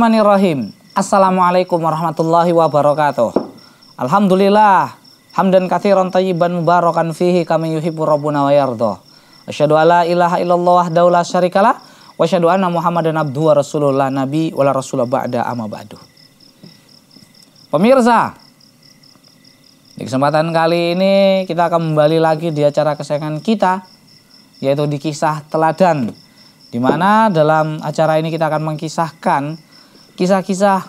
Bismillahirrahmanirrahim. Assalamualaikum warahmatullahi wabarakatuh. Alhamdulillah. Hamdan kathiran tayyiban mubarakan fihi kami yuhibu rabbuna wa yardoh. Asyadu ala ilaha illallah la syarikalah. Wa asyadu anna muhammadan abduh wa rasulullah nabi wa la rasulullah ba'da amma ba'du. Pemirsa, di kesempatan kali ini kita akan kembali lagi di acara kesayangan kita, yaitu di kisah teladan di mana dalam acara ini kita akan mengkisahkan kisah-kisah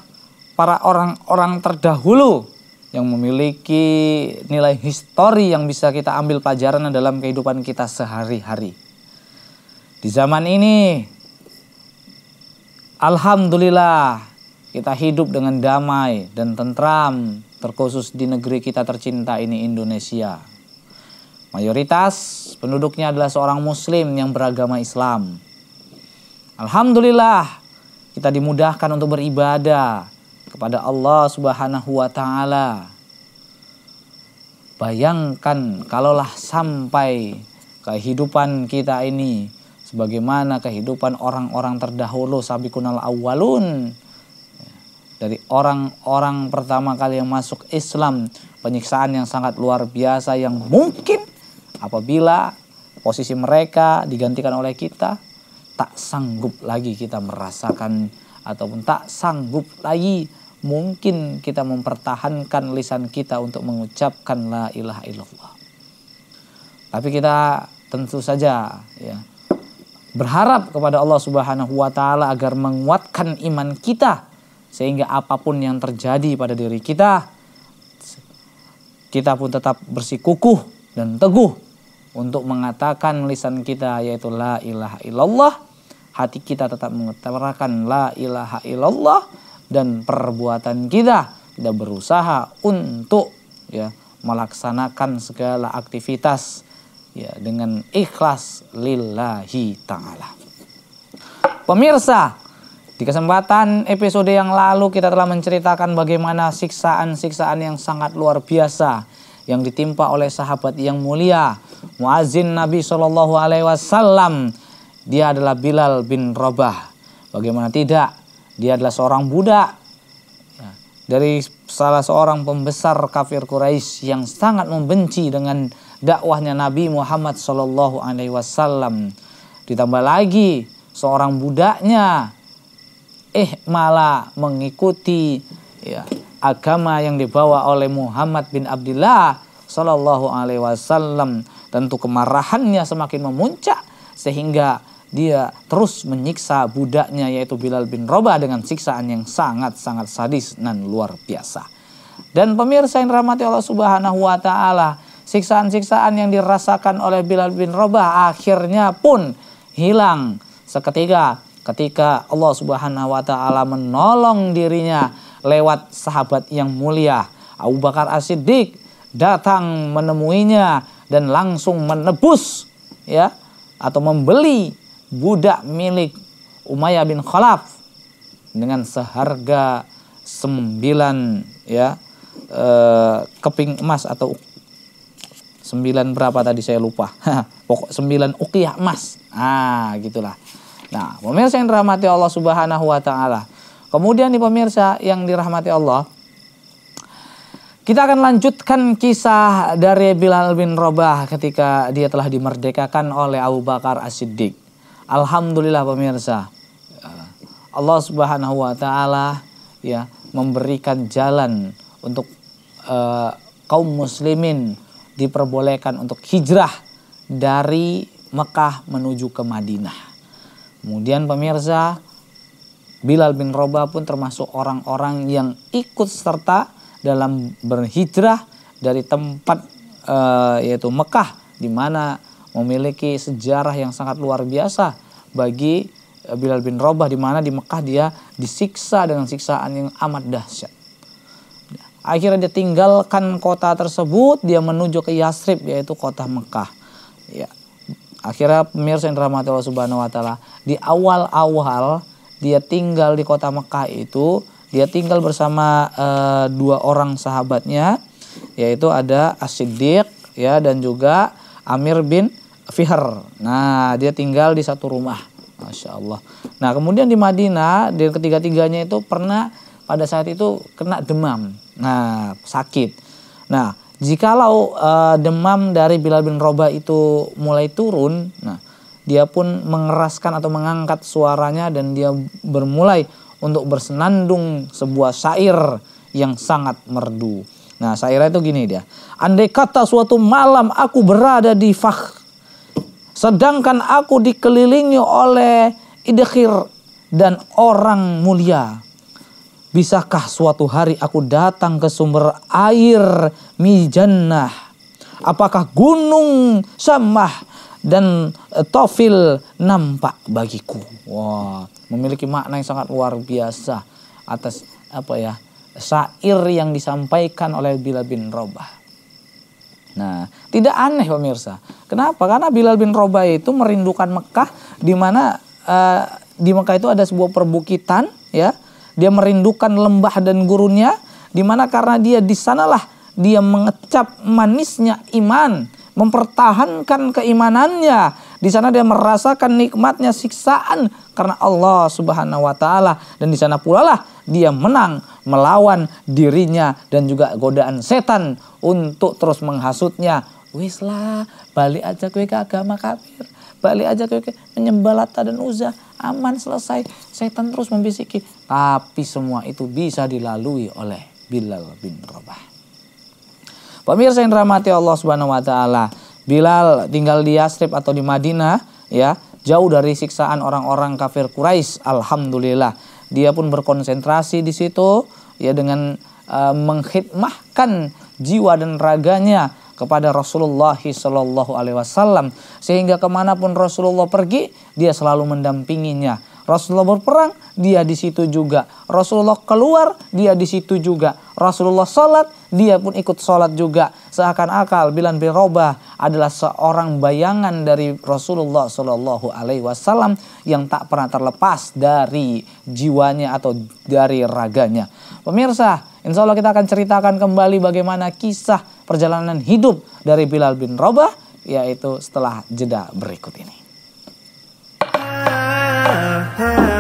para orang-orang terdahulu yang memiliki nilai histori yang bisa kita ambil pelajaran dalam kehidupan kita sehari-hari. Di zaman ini, Alhamdulillah kita hidup dengan damai dan tentram, terkhusus di negeri kita tercinta ini Indonesia. Mayoritas penduduknya adalah seorang muslim yang beragama Islam. Alhamdulillah kita dimudahkan untuk beribadah kepada Allah Subhanahu wa taala. Bayangkan kalaulah sampai kehidupan kita ini sebagaimana kehidupan orang-orang terdahulu sabiqunal Awalun dari orang-orang pertama kali yang masuk Islam penyiksaan yang sangat luar biasa yang mungkin apabila posisi mereka digantikan oleh kita tak sanggup lagi kita merasakan ataupun tak sanggup lagi mungkin kita mempertahankan lisan kita untuk mengucapkan la ilaha illallah. Tapi kita tentu saja ya berharap kepada Allah Subhanahu wa taala agar menguatkan iman kita sehingga apapun yang terjadi pada diri kita kita pun tetap bersikukuh dan teguh untuk mengatakan lisan kita yaitu la ilaha illallah hati kita tetap mengutarakan la ilaha illallah dan perbuatan kita tidak berusaha untuk ya melaksanakan segala aktivitas ya dengan ikhlas lillahi taala. Pemirsa, di kesempatan episode yang lalu kita telah menceritakan bagaimana siksaan-siksaan yang sangat luar biasa yang ditimpa oleh sahabat yang mulia muazin Nabi Shallallahu Alaihi Wasallam dia adalah Bilal bin Rabah bagaimana tidak dia adalah seorang budak ya, dari salah seorang pembesar kafir Quraisy yang sangat membenci dengan dakwahnya Nabi Muhammad Shallallahu Alaihi Wasallam ditambah lagi seorang budaknya eh malah mengikuti ya agama yang dibawa oleh Muhammad bin Abdullah Shallallahu Alaihi Wasallam tentu kemarahannya semakin memuncak sehingga dia terus menyiksa budaknya yaitu Bilal bin Rabah dengan siksaan yang sangat-sangat sadis dan luar biasa. Dan pemirsa yang dirahmati Allah Subhanahu wa taala, siksaan-siksaan yang dirasakan oleh Bilal bin Rabah akhirnya pun hilang seketika ketika Allah Subhanahu wa taala menolong dirinya lewat sahabat yang mulia Abu Bakar As-Siddiq datang menemuinya dan langsung menebus ya atau membeli budak milik Umayyah bin Khalaf dengan seharga sembilan ya e, keping emas atau sembilan berapa tadi saya lupa pokok sembilan ukiyah emas ah gitulah nah pemirsa yang dirahmati Allah Subhanahu Wa Taala Kemudian di pemirsa yang dirahmati Allah, kita akan lanjutkan kisah dari Bilal bin Robah ketika dia telah dimerdekakan oleh Abu Bakar As-Siddiq. Alhamdulillah pemirsa. Allah Subhanahu wa taala ya memberikan jalan untuk uh, kaum muslimin diperbolehkan untuk hijrah dari Mekah menuju ke Madinah. Kemudian pemirsa, Bilal bin Rabah pun termasuk orang-orang yang ikut serta dalam berhijrah dari tempat e, yaitu Mekah di mana memiliki sejarah yang sangat luar biasa bagi eh, Bilal bin Rabah, di mana di Mekah dia disiksa dengan siksaan yang amat dahsyat. Akhirnya dia tinggalkan kota tersebut, dia menuju ke Yasrib yaitu kota Mekah. Ya. Akhirnya pemirsa yang dirahmati Allah Subhanahu wa taala, di awal-awal dia tinggal di kota Mekah itu dia tinggal bersama uh, dua orang sahabatnya yaitu ada as ya dan juga Amir bin Fihr. Nah, dia tinggal di satu rumah. Masya Allah. Nah, kemudian di Madinah, dia ketiga-tiganya itu pernah pada saat itu kena demam. Nah, sakit. Nah, jikalau uh, demam dari Bilal bin Roba itu mulai turun, nah dia pun mengeraskan atau mengangkat suaranya dan dia bermulai untuk bersenandung sebuah syair yang sangat merdu. Nah, syairnya itu gini dia. Andai kata suatu malam aku berada di fakh sedangkan aku dikelilingi oleh idekhir dan orang mulia. Bisakah suatu hari aku datang ke sumber air mijannah? Apakah gunung samah dan eh, tofil nampak bagiku. Wah, memiliki makna yang sangat luar biasa atas apa ya syair yang disampaikan oleh Bilal bin Robah. Nah, tidak aneh pemirsa. Kenapa? Karena Bilal bin Robah itu merindukan Mekah di mana uh, di Mekah itu ada sebuah perbukitan ya. Dia merindukan lembah dan gurunnya di mana karena dia di sanalah dia mengecap manisnya iman mempertahankan keimanannya. Di sana dia merasakan nikmatnya siksaan karena Allah Subhanahu wa taala dan di sana pula lah dia menang melawan dirinya dan juga godaan setan untuk terus menghasutnya. Wis lah, balik aja kowe ke agama kafir. Balik aja kowe ke menyembah Lata dan Uzza. Aman selesai. Setan terus membisiki. Tapi semua itu bisa dilalui oleh Bilal bin Rabah. Pemirsa yang dirahmati Allah Subhanahu wa taala, Bilal tinggal di Yasrib atau di Madinah ya, jauh dari siksaan orang-orang kafir Quraisy. Alhamdulillah. Dia pun berkonsentrasi di situ ya dengan uh, eh, mengkhidmahkan jiwa dan raganya kepada Rasulullah Shallallahu Alaihi Wasallam sehingga kemanapun Rasulullah pergi dia selalu mendampinginya Rasulullah berperang dia di situ juga Rasulullah keluar dia di situ juga Rasulullah sholat dia pun ikut sholat juga. Seakan-akal Bilal bin Robah adalah seorang bayangan dari Rasulullah Shallallahu Alaihi Wasallam yang tak pernah terlepas dari jiwanya atau dari raganya. Pemirsa, insya Allah kita akan ceritakan kembali bagaimana kisah perjalanan hidup dari Bilal bin Robah yaitu setelah jeda berikut ini. Ah, ah.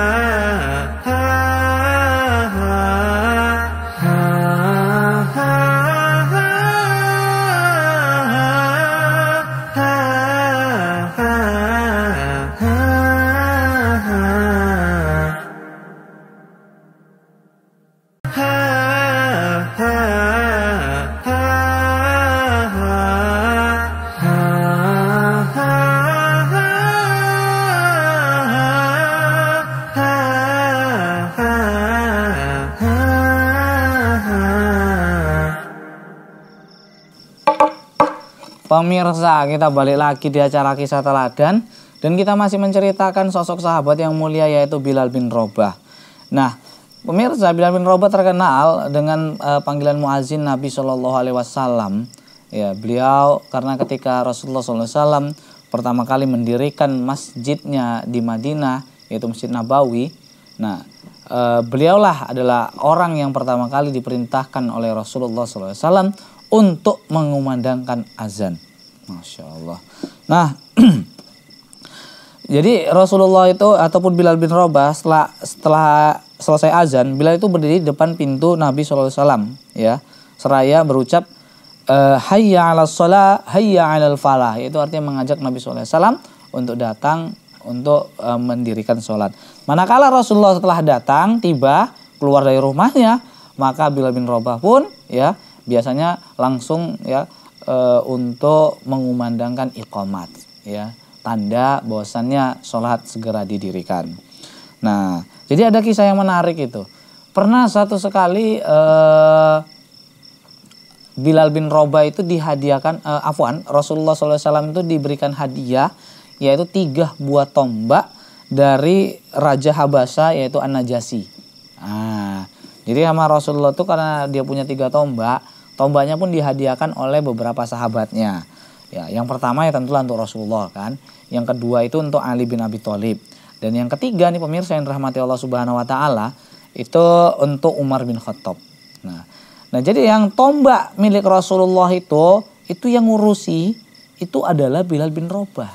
Pemirsa, kita balik lagi di acara kisah teladan dan kita masih menceritakan sosok sahabat yang mulia yaitu Bilal bin Robah. Nah, pemirsa Bilal bin Robah terkenal dengan uh, panggilan muazin Nabi Shallallahu Alaihi Wasallam. Ya, beliau karena ketika Rasulullah Shallallahu Alaihi Wasallam pertama kali mendirikan masjidnya di Madinah yaitu Masjid Nabawi. Nah, uh, beliaulah adalah orang yang pertama kali diperintahkan oleh Rasulullah Shallallahu Alaihi Wasallam untuk mengumandangkan azan. Masya Allah. Nah, jadi Rasulullah itu ataupun Bilal bin Rabah setelah setelah selesai azan, Bilal itu berdiri di depan pintu Nabi SAW ya, seraya berucap eh, Hayya ala sholah, hayya ala falah. Itu artinya mengajak Nabi SAW untuk datang untuk e, mendirikan sholat. Manakala Rasulullah setelah datang, tiba, keluar dari rumahnya, maka Bilal bin Rabah pun ya biasanya langsung ya e, untuk mengumandangkan iqamat ya tanda bahwasannya sholat segera didirikan. Nah, jadi ada kisah yang menarik itu. Pernah satu sekali e, Bilal bin Roba itu dihadiahkan, e, afwan Rasulullah SAW itu diberikan hadiah yaitu tiga buah tombak dari Raja Habasa yaitu An-Najasi. Nah, jadi sama Rasulullah itu karena dia punya tiga tombak, Tombaknya pun dihadiahkan oleh beberapa sahabatnya. Ya, yang pertama ya tentulah untuk Rasulullah kan. Yang kedua itu untuk Ali bin Abi Thalib. Dan yang ketiga nih pemirsa yang rahmati Allah Subhanahu wa taala itu untuk Umar bin Khattab. Nah, nah jadi yang tombak milik Rasulullah itu itu yang ngurusi itu adalah Bilal bin Rabah.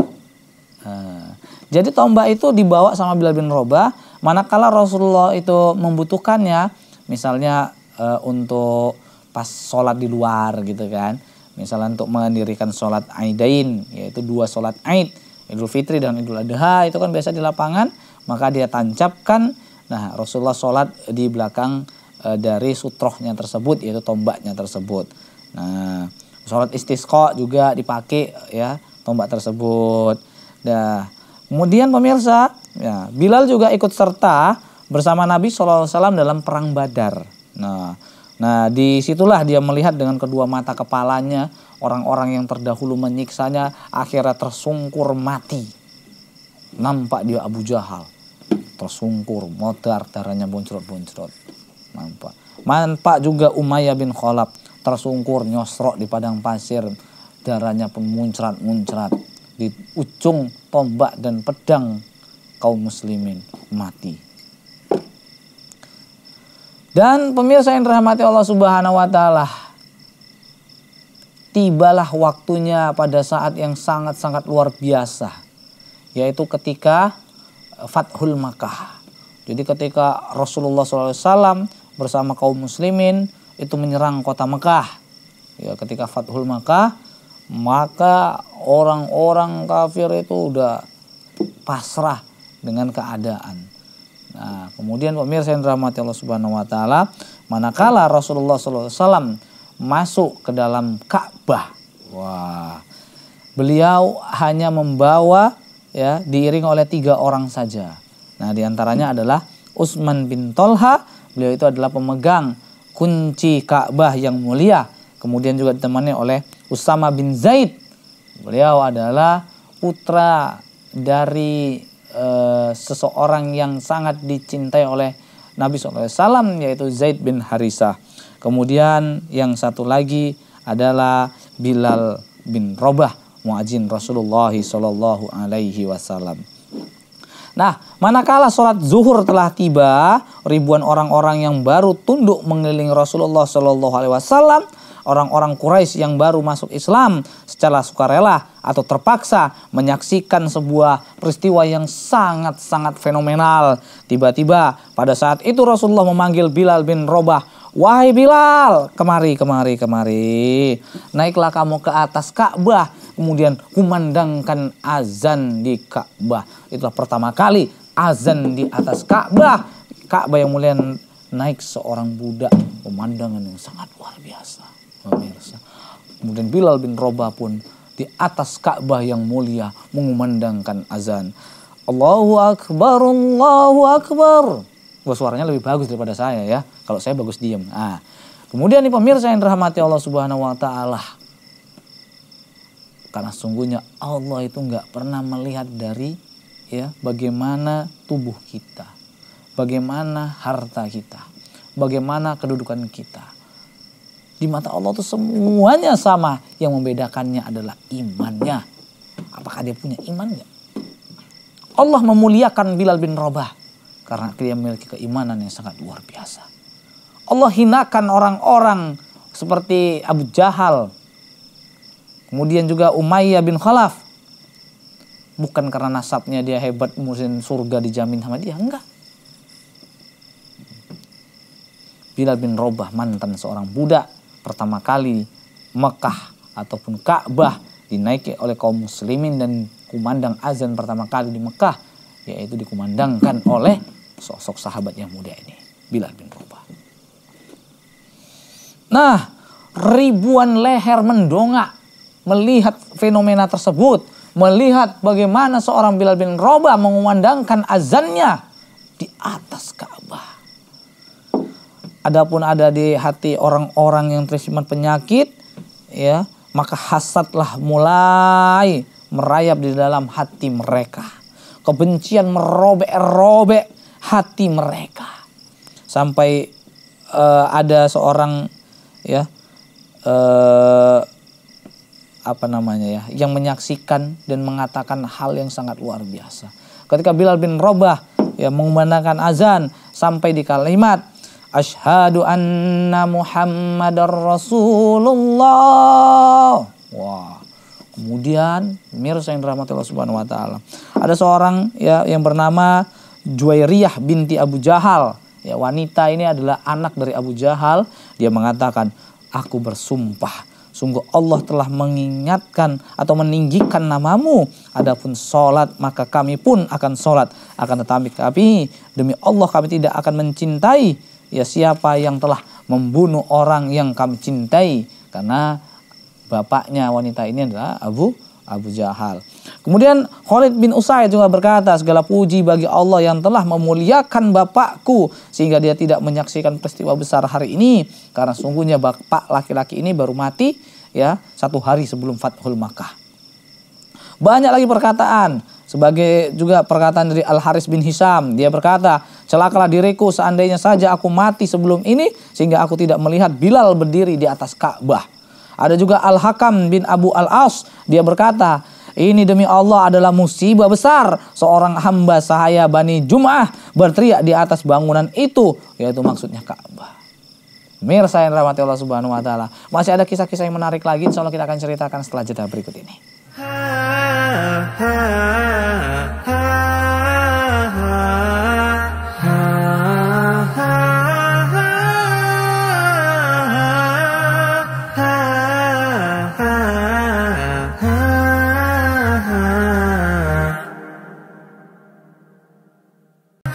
Nah, jadi tombak itu dibawa sama Bilal bin Rabah. manakala Rasulullah itu membutuhkannya misalnya e, untuk pas sholat di luar gitu kan misalnya untuk mendirikan sholat aidain yaitu dua sholat aid idul fitri dan idul adha itu kan biasa di lapangan maka dia tancapkan nah rasulullah sholat di belakang e, dari sutrohnya tersebut yaitu tombaknya tersebut nah sholat istisqa juga dipakai ya tombak tersebut nah kemudian pemirsa ya Bilal juga ikut serta bersama Nabi saw dalam perang Badar nah Nah, disitulah dia melihat dengan kedua mata kepalanya orang-orang yang terdahulu menyiksanya akhirnya tersungkur mati. Nampak dia Abu Jahal tersungkur, modar darahnya boncrot-boncrot. Nampak. Nampak juga Umayyah bin Khalaf tersungkur nyosrok di padang pasir, darahnya pemuncrat-muncrat di ujung tombak dan pedang kaum muslimin mati dan pemirsa yang dirahmati Allah Subhanahu wa taala. Tibalah waktunya pada saat yang sangat-sangat luar biasa, yaitu ketika Fathul Makkah. Jadi ketika Rasulullah SAW bersama kaum muslimin itu menyerang kota Mekah. Ya, ketika Fathul Makkah, maka orang-orang kafir itu udah pasrah dengan keadaan Nah, kemudian pemirsa yang dirahmati Allah Subhanahu wa taala, manakala Rasulullah SAW masuk ke dalam Ka'bah. Wah. Beliau hanya membawa ya diiring oleh tiga orang saja. Nah, diantaranya adalah Utsman bin Tolha. Beliau itu adalah pemegang kunci Ka'bah yang mulia. Kemudian juga ditemani oleh Usama bin Zaid. Beliau adalah putra dari seseorang yang sangat dicintai oleh Nabi SAW yaitu Zaid bin Harisah. Kemudian yang satu lagi adalah Bilal bin Robah muajin Rasulullah Shallallahu Alaihi Wasallam. Nah, manakala sholat zuhur telah tiba, ribuan orang-orang yang baru tunduk mengelilingi Rasulullah Shallallahu Alaihi Wasallam orang-orang Quraisy yang baru masuk Islam secara sukarela atau terpaksa menyaksikan sebuah peristiwa yang sangat-sangat fenomenal. Tiba-tiba pada saat itu Rasulullah memanggil Bilal bin Robah Wahai Bilal, kemari, kemari, kemari. Naiklah kamu ke atas Ka'bah, kemudian kumandangkan azan di Ka'bah. Itulah pertama kali azan di atas Ka'bah. Ka'bah yang mulia naik seorang budak, pemandangan yang sangat luar biasa pemirsa. Kemudian Bilal bin Roba pun di atas Ka'bah yang mulia mengumandangkan azan. Allahu Akbar, Allahu Akbar. Wah suaranya lebih bagus daripada saya ya. Kalau saya bagus diem. Nah, kemudian nih pemirsa yang dirahmati Allah Subhanahu Wa Taala. Karena sungguhnya Allah itu nggak pernah melihat dari ya bagaimana tubuh kita, bagaimana harta kita, bagaimana kedudukan kita di mata Allah itu semuanya sama. Yang membedakannya adalah imannya. Apakah dia punya imannya? Allah memuliakan Bilal bin Rabah karena dia memiliki keimanan yang sangat luar biasa. Allah hinakan orang-orang seperti Abu Jahal. Kemudian juga Umayyah bin Khalaf. Bukan karena nasabnya dia hebat musim surga dijamin sama dia. Enggak. Bilal bin Robah mantan seorang budak pertama kali Mekah ataupun Ka'bah dinaiki oleh kaum muslimin dan kumandang azan pertama kali di Mekah yaitu dikumandangkan oleh sosok sahabat yang muda ini Bilal bin Rabah. Nah, ribuan leher mendongak melihat fenomena tersebut, melihat bagaimana seorang Bilal bin Rabah mengumandangkan azannya di atas adapun ada di hati orang-orang yang tersimpan penyakit ya maka hasadlah mulai merayap di dalam hati mereka kebencian merobek-robek hati mereka sampai uh, ada seorang ya uh, apa namanya ya yang menyaksikan dan mengatakan hal yang sangat luar biasa ketika Bilal bin Robah ya mengumandangkan azan sampai di kalimat Ashadu anna Muhammadar Rasulullah. Wah. Kemudian mirsa yang dirahmati Allah Subhanahu wa taala. Ada seorang ya yang bernama Juwairiyah binti Abu Jahal. Ya, wanita ini adalah anak dari Abu Jahal. Dia mengatakan, "Aku bersumpah, sungguh Allah telah mengingatkan atau meninggikan namamu. Adapun sholat maka kami pun akan sholat. Akan tetapi kami demi Allah kami tidak akan mencintai ya siapa yang telah membunuh orang yang kami cintai karena bapaknya wanita ini adalah Abu Abu Jahal. Kemudian Khalid bin Usaid juga berkata, segala puji bagi Allah yang telah memuliakan bapakku sehingga dia tidak menyaksikan peristiwa besar hari ini karena sungguhnya bapak laki-laki ini baru mati ya satu hari sebelum Fathul Makkah. Banyak lagi perkataan sebagai juga perkataan dari Al Haris bin Hisam. Dia berkata, Celakalah diriku seandainya saja aku mati sebelum ini sehingga aku tidak melihat Bilal berdiri di atas Ka'bah. Ada juga Al-Hakam bin Abu Al-Aus, dia berkata, ini demi Allah adalah musibah besar. Seorang hamba sahaya Bani Jum'ah berteriak di atas bangunan itu. Yaitu maksudnya Ka'bah. Mirsa yang rahmati Allah subhanahu wa ta'ala. Masih ada kisah-kisah yang menarik lagi. Insya Allah kita akan ceritakan setelah jeda berikut ini. Ha, ha, ha, ha.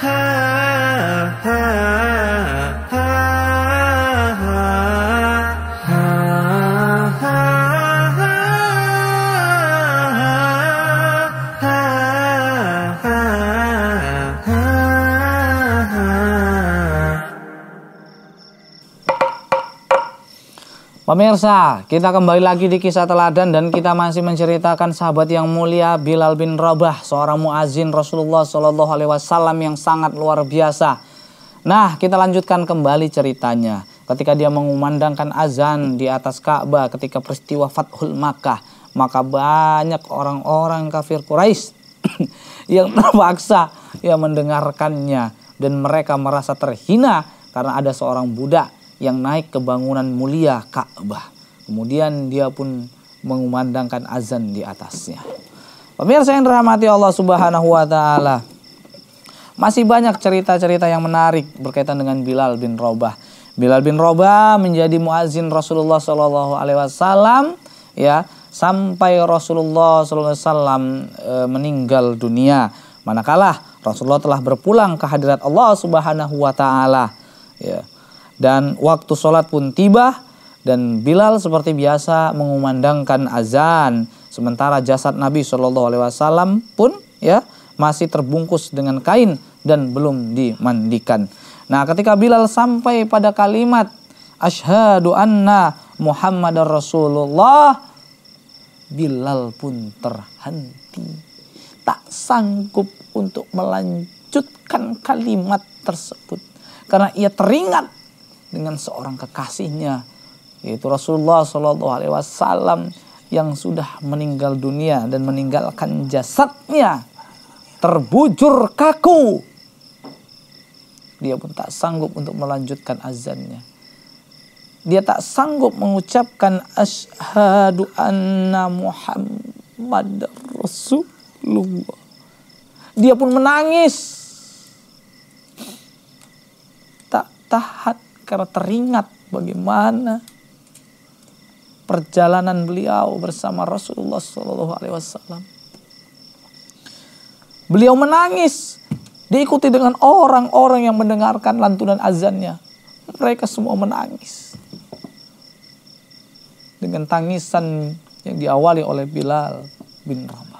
high. Pemirsa, kita kembali lagi di kisah teladan dan kita masih menceritakan sahabat yang mulia Bilal bin Rabah, seorang muazin Rasulullah Shallallahu Alaihi Wasallam yang sangat luar biasa. Nah, kita lanjutkan kembali ceritanya. Ketika dia mengumandangkan azan di atas Ka'bah ketika peristiwa Fathul Makkah, maka banyak orang-orang kafir Quraisy yang terpaksa ya mendengarkannya dan mereka merasa terhina karena ada seorang budak yang naik ke bangunan mulia Ka'bah. Kemudian dia pun mengumandangkan azan di atasnya. Pemirsa yang dirahmati Allah Subhanahu wa taala. Masih banyak cerita-cerita yang menarik berkaitan dengan Bilal bin Rabah. Bilal bin Rabah menjadi muazin Rasulullah Shallallahu alaihi wasallam ya sampai Rasulullah SAW e, meninggal dunia. Manakala Rasulullah telah berpulang ke hadirat Allah Subhanahu wa taala. Ya. Dan waktu sholat pun tiba dan Bilal seperti biasa mengumandangkan azan. Sementara jasad Nabi Shallallahu Alaihi Wasallam pun ya masih terbungkus dengan kain dan belum dimandikan. Nah, ketika Bilal sampai pada kalimat ashadu anna Muhammadar Rasulullah Bilal pun terhenti. Tak sanggup untuk melanjutkan kalimat tersebut karena ia teringat dengan seorang kekasihnya yaitu Rasulullah Shallallahu Alaihi Wasallam yang sudah meninggal dunia dan meninggalkan jasadnya terbujur kaku dia pun tak sanggup untuk melanjutkan azannya dia tak sanggup mengucapkan asyhadu anna Muhammad Rasulullah dia pun menangis tak tahan karena teringat bagaimana perjalanan beliau bersama Rasulullah Shallallahu Alaihi Wasallam. Beliau menangis diikuti dengan orang-orang yang mendengarkan lantunan azannya. Mereka semua menangis dengan tangisan yang diawali oleh Bilal bin Ram.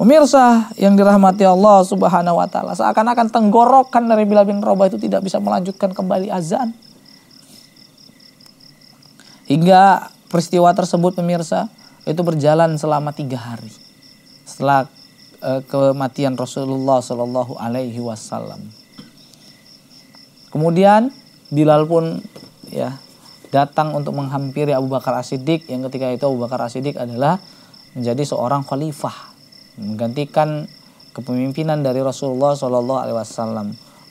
Pemirsa yang dirahmati Allah Subhanahu wa taala, seakan-akan tenggorokan dari Bilal bin Rabah itu tidak bisa melanjutkan kembali azan. Hingga peristiwa tersebut pemirsa itu berjalan selama tiga hari setelah e, kematian Rasulullah Shallallahu Alaihi Wasallam. Kemudian Bilal pun ya datang untuk menghampiri Abu Bakar As-Siddiq yang ketika itu Abu Bakar As-Siddiq adalah menjadi seorang khalifah menggantikan kepemimpinan dari Rasulullah Shallallahu Alaihi Wasallam.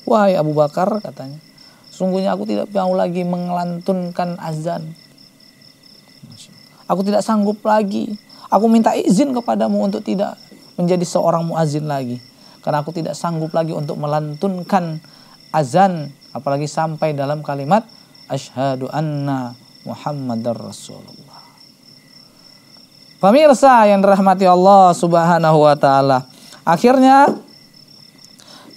Wahai Abu Bakar katanya, sungguhnya aku tidak mau lagi mengelantunkan azan. Aku tidak sanggup lagi. Aku minta izin kepadamu untuk tidak menjadi seorang muazin lagi. Karena aku tidak sanggup lagi untuk melantunkan azan. Apalagi sampai dalam kalimat, Ashadu anna Muhammadar Rasulullah. Pemirsa yang dirahmati Allah Subhanahu wa taala. Akhirnya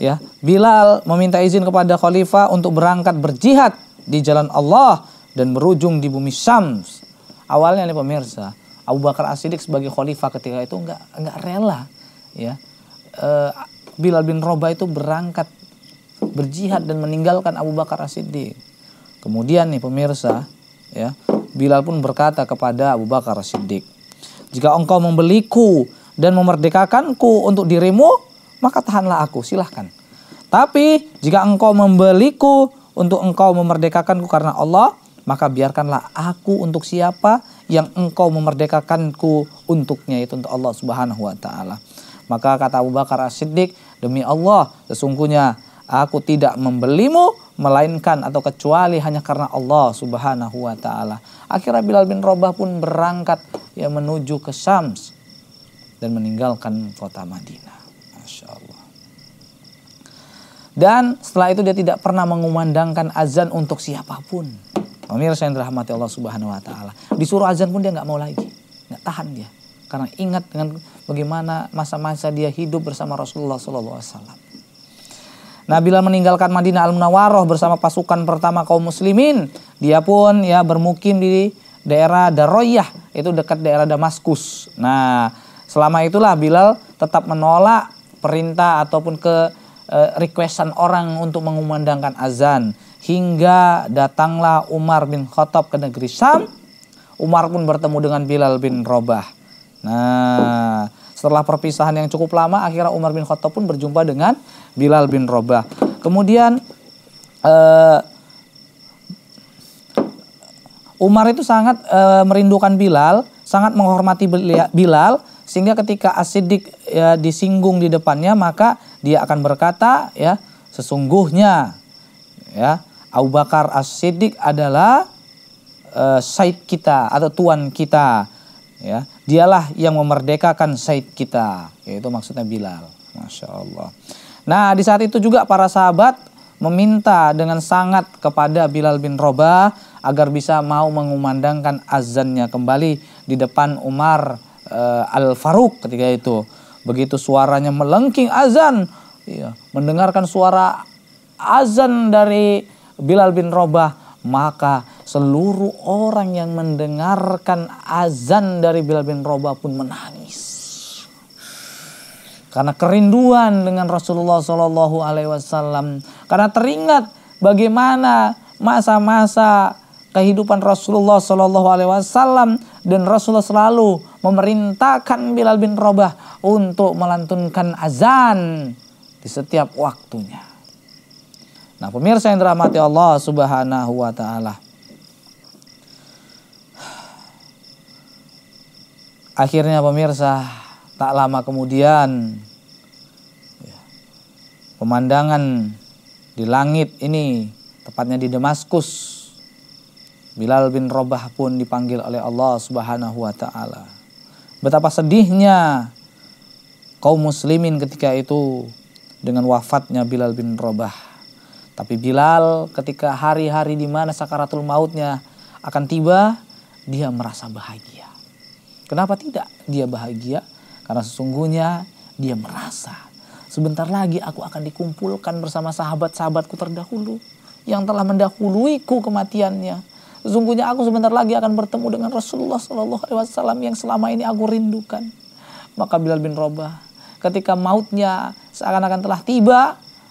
ya, Bilal meminta izin kepada khalifah untuk berangkat berjihad di jalan Allah dan berujung di bumi Syams. Awalnya nih pemirsa, Abu Bakar As-Siddiq sebagai khalifah ketika itu enggak enggak rela ya. E, Bilal bin Roba itu berangkat berjihad dan meninggalkan Abu Bakar As-Siddiq. Kemudian nih pemirsa, ya, Bilal pun berkata kepada Abu Bakar As-Siddiq, jika engkau membeliku dan memerdekakanku untuk dirimu, maka tahanlah aku, silahkan. Tapi jika engkau membeliku untuk engkau memerdekakanku karena Allah, maka biarkanlah aku untuk siapa yang engkau memerdekakanku untuknya itu untuk Allah Subhanahu wa taala. Maka kata Abu Bakar As-Siddiq, demi Allah, sesungguhnya aku tidak membelimu melainkan atau kecuali hanya karena Allah Subhanahu wa taala. Akhirnya Bilal bin Robah pun berangkat ya menuju ke Syams dan meninggalkan kota Madinah. Masya Allah. Dan setelah itu dia tidak pernah mengumandangkan azan untuk siapapun. Pemirsa yang dirahmati Allah Subhanahu wa taala. Disuruh azan pun dia nggak mau lagi. nggak tahan dia. Karena ingat dengan bagaimana masa-masa dia hidup bersama Rasulullah SAW. Nah, meninggalkan Madinah Al-Munawwaroh bersama pasukan pertama kaum muslimin, dia pun ya bermukim di daerah Daroyah, itu dekat daerah Damaskus. Nah, selama itulah Bilal tetap menolak perintah ataupun ke eh, requestan orang untuk mengumandangkan azan hingga datanglah Umar bin Khattab ke negeri Syam. Umar pun bertemu dengan Bilal bin Robah. Nah, setelah perpisahan yang cukup lama, akhirnya Umar bin Khattab pun berjumpa dengan Bilal bin Rabah. Kemudian uh, Umar itu sangat uh, merindukan Bilal, sangat menghormati Bilal, sehingga ketika Asidik ya, disinggung di depannya, maka dia akan berkata, ya sesungguhnya, ya Abu Bakar Asidik adalah uh, said kita atau tuan kita ya dialah yang memerdekakan Said kita. Yaitu maksudnya Bilal. Masya Allah. Nah di saat itu juga para sahabat meminta dengan sangat kepada Bilal bin Robah agar bisa mau mengumandangkan azannya kembali di depan Umar e, eh, Al Faruq ketika itu. Begitu suaranya melengking azan, ya, mendengarkan suara azan dari Bilal bin Robah, maka Seluruh orang yang mendengarkan azan dari Bilal bin Rabah pun menangis. Karena kerinduan dengan Rasulullah Shallallahu Alaihi Wasallam, karena teringat bagaimana masa-masa kehidupan Rasulullah Shallallahu Alaihi Wasallam dan Rasulullah selalu memerintahkan Bilal bin Rabah untuk melantunkan azan di setiap waktunya. Nah, pemirsa yang dirahmati Allah Subhanahu wa taala. Akhirnya pemirsa, tak lama kemudian ya, pemandangan di langit ini, tepatnya di Damaskus, Bilal bin Robah pun dipanggil oleh Allah Subhanahu wa taala. Betapa sedihnya kaum muslimin ketika itu dengan wafatnya Bilal bin Robah. Tapi Bilal ketika hari-hari di mana sakaratul mautnya akan tiba, dia merasa bahagia. Kenapa tidak dia bahagia? Karena sesungguhnya dia merasa sebentar lagi aku akan dikumpulkan bersama sahabat-sahabatku terdahulu yang telah mendahuluiku kematiannya. Sesungguhnya aku sebentar lagi akan bertemu dengan Rasulullah Shallallahu Alaihi Wasallam yang selama ini aku rindukan. Maka Bilal bin Robah ketika mautnya seakan-akan telah tiba,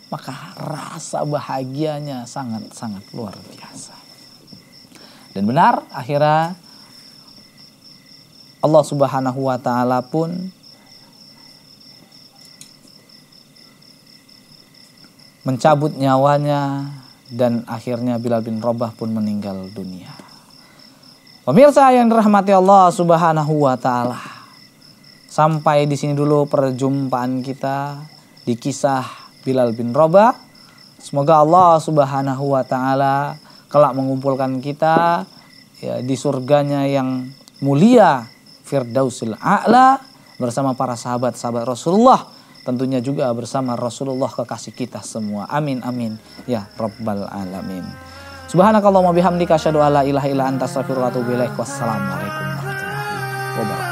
maka rasa bahagianya sangat-sangat luar biasa. Dan benar akhirnya Allah Subhanahu wa taala pun mencabut nyawanya dan akhirnya Bilal bin Rabah pun meninggal dunia. Pemirsa yang dirahmati Allah Subhanahu wa taala. Sampai di sini dulu perjumpaan kita di kisah Bilal bin Rabah. Semoga Allah Subhanahu wa taala kelak mengumpulkan kita ya, di surganya yang mulia Firdausil A'la bersama para sahabat-sahabat Rasulullah tentunya juga bersama Rasulullah kekasih kita semua. Amin amin ya rabbal alamin. Subhanakallahumma bihamdika asyhadu alla ilaha illa anta astaghfiruka wa atubu ilaik. Wassalamualaikum warahmatullahi wabarakatuh.